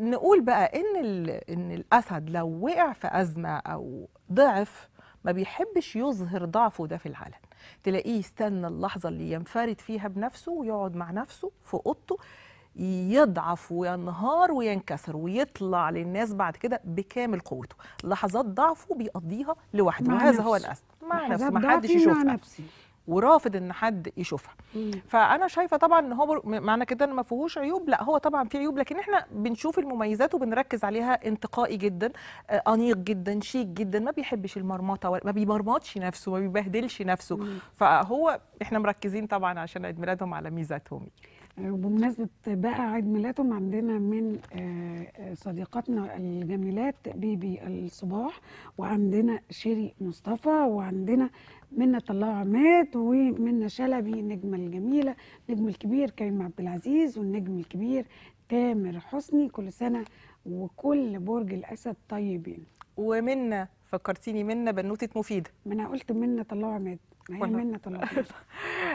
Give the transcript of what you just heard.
نقول بقى ان ان الاسد لو وقع في ازمه او ضعف ما بيحبش يظهر ضعفه ده في العلن تلاقيه يستنى اللحظه اللي ينفرد فيها بنفسه ويقعد مع نفسه في اوضته يضعف وينهار وينكسر ويطلع للناس بعد كده بكامل قوته لحظات ضعفه بيقضيها لوحده وهذا هو الاسد مع نفسه محدش يشوفها مع نفسي ورافض ان حد يشوفها مم. فانا شايفه طبعا ان هو معنى كده ان ما فيهوش عيوب لا هو طبعا فيه عيوب لكن احنا بنشوف المميزات وبنركز عليها انتقائي جدا آه انيق جدا شيك جدا ما بيحبش المرمطه ما بيمرمطش نفسه ما بيبهدلش نفسه مم. فهو احنا مركزين طبعا عشان عيد ميلادهم على ميزاتهم وبمناسبة بقى عيد ميلادهم عندنا من آه، آه، صديقاتنا الجميلات بيبي الصباح وعندنا شيري مصطفى وعندنا منة الله عماد ومنة شلبي النجمة الجميلة النجم الكبير كريم عبد العزيز والنجم الكبير تامر حسني كل سنة وكل برج الأسد طيبين ومنة فكرتيني منة بنوتة مفيدة ما أنا قلت منة الله عماد ما هي منا الله